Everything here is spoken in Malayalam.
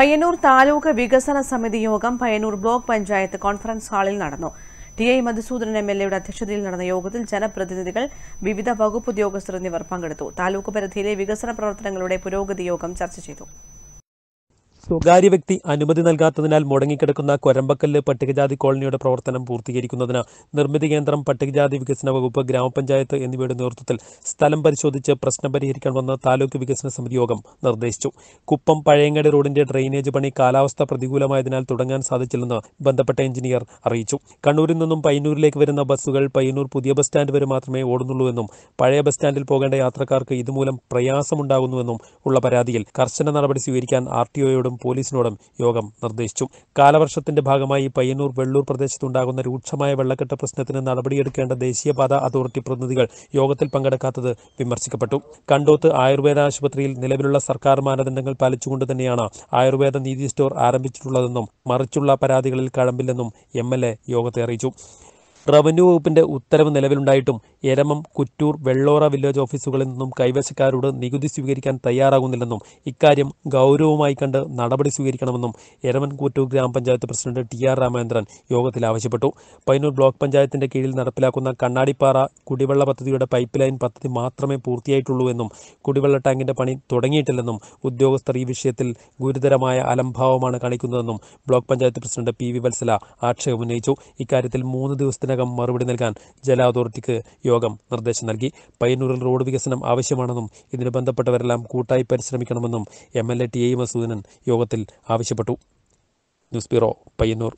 പയ്യന്നൂർ താലൂക്ക് വികസന സമിതി യോഗം പയ്യന്നൂർ ബ്ലോക്ക് പഞ്ചായത്ത് കോൺഫറൻസ് ഹാളിൽ നടന്നു T I Madhusoodanan M L എയുടെ അധ്യക്ഷതയിൽ നടന്ന യോഗത്തിൽ ജനപ്രതിനിധികൾ വിവിധ വകുപ്പ് ഉദ്യോഗസ്ഥർ എന്നിവർ പങ്കെടുത്തു താലൂക്ക് പരിധിയിലെ വികസന പ്രവർത്തനങ്ങളുടെ പുരോഗതി യോഗം ചർച്ച ചെയ്തു സ്വകാര്യ വ്യക്തി അനുമതി നൽകാത്തതിനാൽ മുടങ്ങിക്കിടക്കുന്ന കൊരമ്പക്കല്ല് പട്ടികജാതി കോളനിയുടെ പ്രവർത്തനം പൂർത്തീകരിക്കുന്നതിന് നിർമ്മിതി കേന്ദ്രം പട്ടികജാതി വികസന വകുപ്പ് ഗ്രാമപഞ്ചായത്ത് എന്നിവയുടെ നേതൃത്വത്തിൽ സ്ഥലം പരിശോധിച്ച് പ്രശ്നം പരിഹരിക്കണമെന്ന് താലൂക്ക് വികസന സമിതി യോഗം നിർദ്ദേശിച്ചു കുപ്പം പഴയങ്ങാടി റോഡിന്റെ ഡ്രെയിനേജ് പണി കാലാവസ്ഥ പ്രതികൂലമായതിനാൽ തുടങ്ങാൻ സാധിച്ചില്ലെന്ന് ബന്ധപ്പെട്ട എഞ്ചിനീയർ അറിയിച്ചു കണ്ണൂരിൽ നിന്നും പയ്യന്നൂരിലേക്ക് വരുന്ന ബസ്സുകൾ പയ്യന്നൂർ പുതിയ ബസ് സ്റ്റാൻഡ് വരെ മാത്രമേ ഓടുന്നുള്ളൂ എന്നും പഴയ ബസ് സ്റ്റാൻഡിൽ പോകേണ്ട യാത്രക്കാർക്ക് ഇതുമൂലം പ്രയാസമുണ്ടാകുന്നുവെന്നും ഉള്ള പരാതിയിൽ കർശന നടപടി സ്വീകരിക്കാൻ ആർ ടി ഒയോട് സർക്കാരിനോടും പോലീസിനോടും യോഗം നിർദ്ദേശിച്ചു കാലവർഷത്തിന്റെ ഭാഗമായി പയ്യന്നൂർ വെള്ളൂർ പ്രദേശത്തുണ്ടാകുന്ന രൂക്ഷമായ വെള്ളക്കെട്ട് പ്രശ്നത്തിന് നടപടിയെടുക്കേണ്ട ദേശീയപാത അതോറിറ്റി പ്രതിനിധികൾ യോഗത്തിൽ പങ്കെടുക്കാത്തത് വിമർശിക്കപ്പെട്ടു കണ്ടോത്ത് ആയുർവേദ ആശുപത്രിയിൽ നിലവിലുള്ള സർക്കാർ മാനദണ്ഡങ്ങൾ പാലിച്ചുകൊണ്ട് തന്നെയാണ് ആയുർവേദ നീതി സ്റ്റോർ ആരംഭിച്ചിട്ടുള്ളതെന്നും മറിച്ചുള്ള പരാതികളിൽ കഴമ്പില്ലെന്നും എം യോഗത്തെ അറിയിച്ചു റവന്യൂ വകുപ്പിന്റെ ഉത്തരവ് നിലവിലുണ്ടായിട്ടും എരമം കുറ്റൂർ വെള്ളോറ വില്ലേജ് ഓഫീസുകളിൽ നിന്നും കൈവശക്കാരോട് നികുതി സ്വീകരിക്കാൻ തയ്യാറാകുന്നില്ലെന്നും ഇക്കാര്യം ഗൗരവമായി കണ്ട് നടപടി സ്വീകരിക്കണമെന്നും എരമൻ കുറ്റൂർ ഗ്രാമപഞ്ചായത്ത് പ്രസിഡന്റ് ടി ആർ രാമചന്ദ്രൻ യോഗത്തിൽ ആവശ്യപ്പെട്ടു പയ്യന്നൂർ ബ്ലോക്ക് പഞ്ചായത്തിന്റെ കീഴിൽ നടപ്പിലാക്കുന്ന കണ്ണാടിപ്പാറ കുടിവെള്ള പദ്ധതിയുടെ പൈപ്പ് ലൈൻ പദ്ധതി മാത്രമേ പൂർത്തിയായിട്ടുള്ളൂ എന്നും കുടിവെള്ള ടാങ്കിന്റെ പണി തുടങ്ങിയിട്ടില്ലെന്നും ഉദ്യോഗസ്ഥർ ഈ വിഷയത്തിൽ ഗുരുതരമായ അലംഭാവമാണ് കാണിക്കുന്നതെന്നും block panchayat president P V Vatsala ആക്ഷേപമുന്നയിച്ചു ഇക്കാര്യത്തിൽ മൂന്ന് ദിവസത്തിന് ഇതിനകം മറുപടി നൽകാൻ ജല അതോറിറ്റിക്ക് യോഗം നിർദ്ദേശം നൽകി പയ്യന്നൂരിൽ റോഡ് വികസനം ആവശ്യമാണെന്നും ഇതിന് ബന്ധപ്പെട്ടവരെല്ലാം കൂട്ടായി പരിശ്രമിക്കണമെന്നും M L A T A Madhusoodanan യോഗത്തിൽ ആവശ്യപ്പെട്ടു ന്യൂസ് ബ്യൂറോ പയ്യന്നൂർ